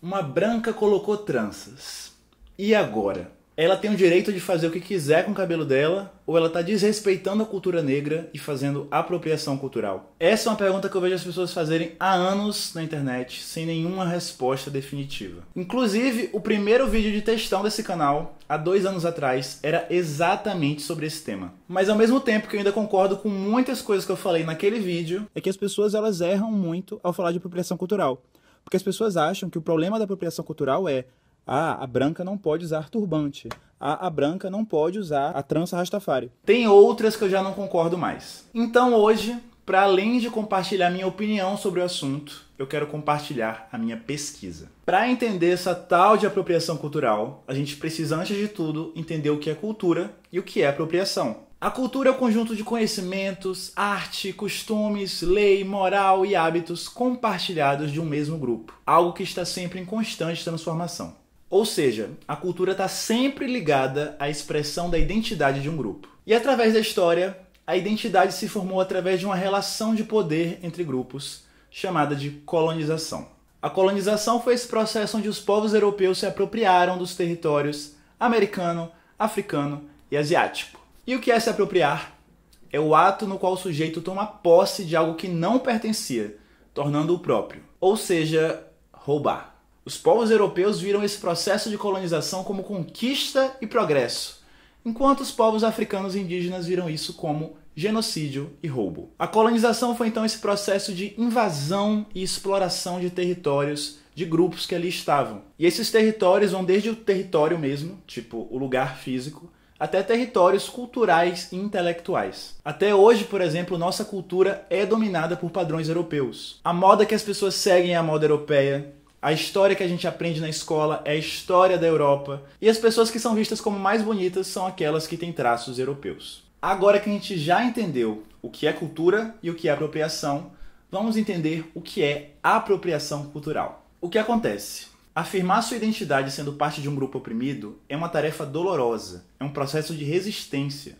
Uma branca colocou tranças. E agora? Ela tem o direito de fazer o que quiser com o cabelo dela ou ela está desrespeitando a cultura negra e fazendo apropriação cultural? Essa é uma pergunta que eu vejo as pessoas fazerem há anos na internet sem nenhuma resposta definitiva. Inclusive, o primeiro vídeo de testão desse canal, há dois anos atrás, era exatamente sobre esse tema. Mas ao mesmo tempo que eu ainda concordo com muitas coisas que eu falei naquele vídeo, é que as pessoas elas erram muito ao falar de apropriação cultural. Porque as pessoas acham que o problema da apropriação cultural é ah, a branca não pode usar turbante. Ah, a branca não pode usar a trança rastafari. Tem outras que eu já não concordo mais. Então hoje, para além de compartilhar minha opinião sobre o assunto, eu quero compartilhar a minha pesquisa. Para entender essa tal de apropriação cultural, a gente precisa antes de tudo entender o que é cultura e o que é apropriação. A cultura é o conjunto de conhecimentos, arte, costumes, lei, moral e hábitos compartilhados de um mesmo grupo, algo que está sempre em constante transformação. Ou seja, a cultura está sempre ligada à expressão da identidade de um grupo. E através da história, a identidade se formou através de uma relação de poder entre grupos, chamada de colonização. A colonização foi esse processo onde os povos europeus se apropriaram dos territórios americano, africano e asiático e o que é se apropriar? É o ato no qual o sujeito toma posse de algo que não pertencia, tornando-o próprio. Ou seja, roubar. Os povos europeus viram esse processo de colonização como conquista e progresso, enquanto os povos africanos e indígenas viram isso como genocídio e roubo. A colonização foi então esse processo de invasão e exploração de territórios de grupos que ali estavam. E esses territórios vão desde o território mesmo, tipo o lugar físico, até territórios culturais e intelectuais. Até hoje, por exemplo, nossa cultura é dominada por padrões europeus. A moda que as pessoas seguem é a moda europeia, a história que a gente aprende na escola é a história da Europa, e as pessoas que são vistas como mais bonitas são aquelas que têm traços europeus. Agora que a gente já entendeu o que é cultura e o que é apropriação, vamos entender o que é apropriação cultural. O que acontece? Afirmar sua identidade sendo parte de um grupo oprimido é uma tarefa dolorosa, é um processo de resistência.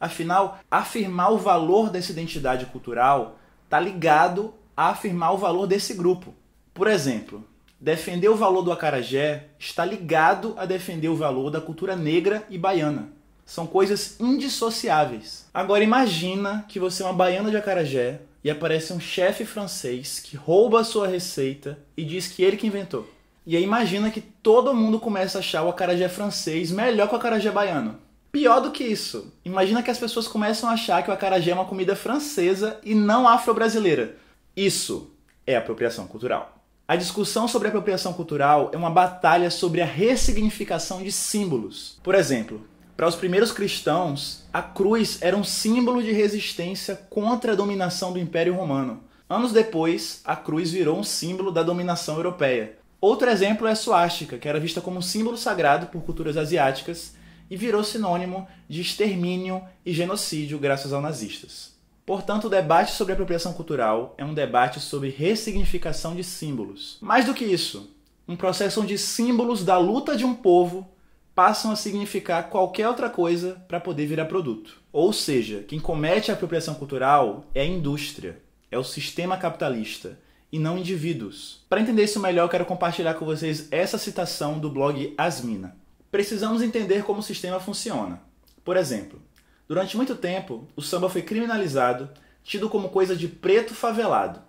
Afinal, afirmar o valor dessa identidade cultural está ligado a afirmar o valor desse grupo. Por exemplo, defender o valor do acarajé está ligado a defender o valor da cultura negra e baiana. São coisas indissociáveis. Agora imagina que você é uma baiana de acarajé e aparece um chefe francês que rouba a sua receita e diz que ele que inventou. E aí imagina que todo mundo começa a achar o acarajé francês melhor que o acarajé baiano. Pior do que isso, imagina que as pessoas começam a achar que o acarajé é uma comida francesa e não afro-brasileira. Isso é apropriação cultural. A discussão sobre apropriação cultural é uma batalha sobre a ressignificação de símbolos. Por exemplo, para os primeiros cristãos, a cruz era um símbolo de resistência contra a dominação do Império Romano. Anos depois, a cruz virou um símbolo da dominação europeia. Outro exemplo é a suástica, que era vista como um símbolo sagrado por culturas asiáticas e virou sinônimo de extermínio e genocídio graças aos nazistas. Portanto, o debate sobre apropriação cultural é um debate sobre ressignificação de símbolos. Mais do que isso, um processo onde símbolos da luta de um povo passam a significar qualquer outra coisa para poder virar produto. Ou seja, quem comete a apropriação cultural é a indústria, é o sistema capitalista, e não indivíduos. Para entender isso melhor, eu quero compartilhar com vocês essa citação do blog Asmina. Precisamos entender como o sistema funciona. Por exemplo, durante muito tempo, o samba foi criminalizado, tido como coisa de preto favelado.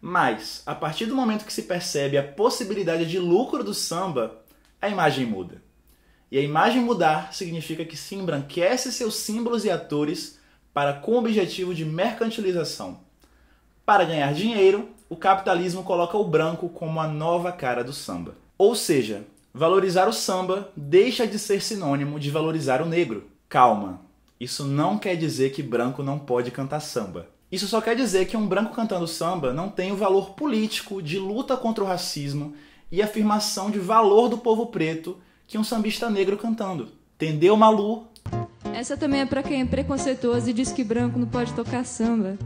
Mas, a partir do momento que se percebe a possibilidade de lucro do samba, a imagem muda. E a imagem mudar significa que se embranquece seus símbolos e atores para com o objetivo de mercantilização, para ganhar dinheiro o capitalismo coloca o branco como a nova cara do samba. Ou seja, valorizar o samba deixa de ser sinônimo de valorizar o negro. Calma, isso não quer dizer que branco não pode cantar samba. Isso só quer dizer que um branco cantando samba não tem o valor político de luta contra o racismo e afirmação de valor do povo preto que um sambista negro cantando. Entendeu, Malu? Essa também é para quem é preconceituoso e diz que branco não pode tocar samba.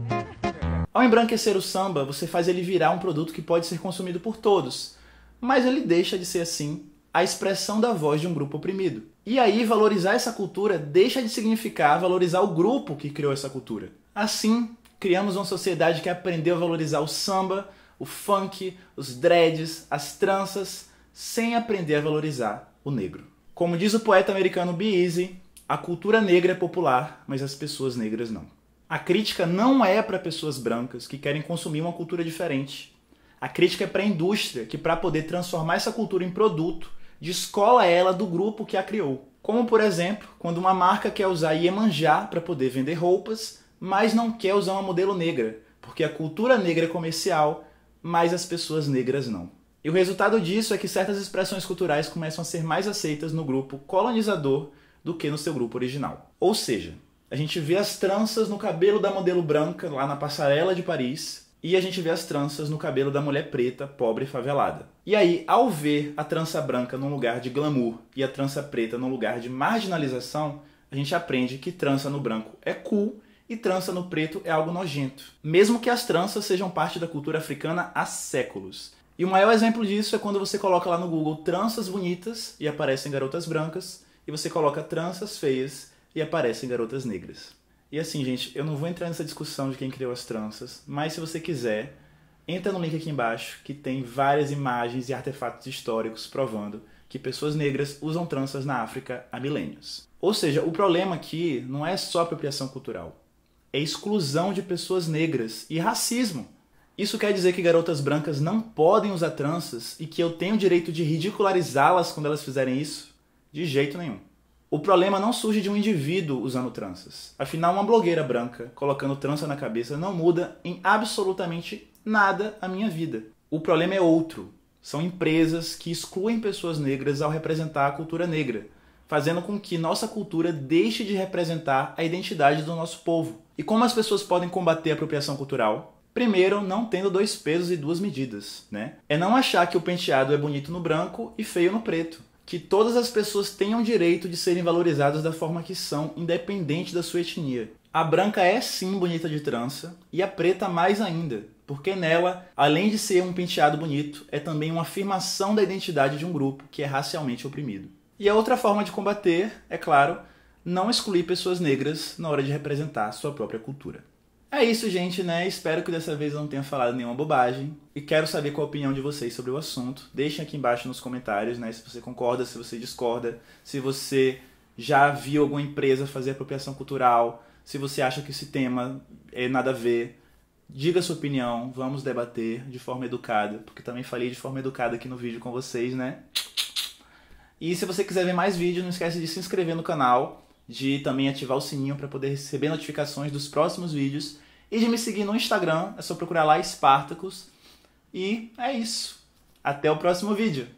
Ao embranquecer o samba, você faz ele virar um produto que pode ser consumido por todos, mas ele deixa de ser assim a expressão da voz de um grupo oprimido. E aí, valorizar essa cultura deixa de significar valorizar o grupo que criou essa cultura. Assim, criamos uma sociedade que aprendeu a valorizar o samba, o funk, os dreads, as tranças, sem aprender a valorizar o negro. Como diz o poeta americano Be Easy, a cultura negra é popular, mas as pessoas negras não. A crítica não é para pessoas brancas que querem consumir uma cultura diferente. A crítica é para a indústria que, para poder transformar essa cultura em produto, descola ela do grupo que a criou. Como, por exemplo, quando uma marca quer usar Iemanjá para poder vender roupas, mas não quer usar uma modelo negra, porque a cultura negra é comercial, mas as pessoas negras não. E o resultado disso é que certas expressões culturais começam a ser mais aceitas no grupo colonizador do que no seu grupo original. Ou seja, a gente vê as tranças no cabelo da modelo branca lá na passarela de Paris e a gente vê as tranças no cabelo da mulher preta, pobre e favelada. E aí, ao ver a trança branca num lugar de glamour e a trança preta num lugar de marginalização, a gente aprende que trança no branco é cool e trança no preto é algo nojento, mesmo que as tranças sejam parte da cultura africana há séculos. E o maior exemplo disso é quando você coloca lá no Google tranças bonitas e aparecem garotas brancas, e você coloca tranças feias e aparecem garotas negras. E assim, gente, eu não vou entrar nessa discussão de quem criou as tranças, mas se você quiser, entra no link aqui embaixo que tem várias imagens e artefatos históricos provando que pessoas negras usam tranças na África há milênios. Ou seja, o problema aqui não é só apropriação cultural, é exclusão de pessoas negras e racismo. Isso quer dizer que garotas brancas não podem usar tranças e que eu tenho o direito de ridicularizá-las quando elas fizerem isso? De jeito nenhum o problema não surge de um indivíduo usando tranças. Afinal, uma blogueira branca colocando trança na cabeça não muda em absolutamente nada a minha vida. O problema é outro. São empresas que excluem pessoas negras ao representar a cultura negra, fazendo com que nossa cultura deixe de representar a identidade do nosso povo. E como as pessoas podem combater a apropriação cultural? Primeiro, não tendo dois pesos e duas medidas, né? É não achar que o penteado é bonito no branco e feio no preto que todas as pessoas tenham direito de serem valorizadas da forma que são, independente da sua etnia. A branca é sim bonita de trança e a preta mais ainda, porque nela, além de ser um penteado bonito, é também uma afirmação da identidade de um grupo que é racialmente oprimido. E a outra forma de combater, é claro, não excluir pessoas negras na hora de representar sua própria cultura. É isso, gente, né? Espero que dessa vez eu não tenha falado nenhuma bobagem. E quero saber qual a opinião de vocês sobre o assunto. Deixem aqui embaixo nos comentários, né? Se você concorda, se você discorda, se você já viu alguma empresa fazer apropriação cultural, se você acha que esse tema é nada a ver. Diga a sua opinião, vamos debater de forma educada, porque também falei de forma educada aqui no vídeo com vocês, né? E se você quiser ver mais vídeos, não esquece de se inscrever no canal de também ativar o sininho para poder receber notificações dos próximos vídeos e de me seguir no Instagram, é só procurar lá Spartacus. E é isso. Até o próximo vídeo.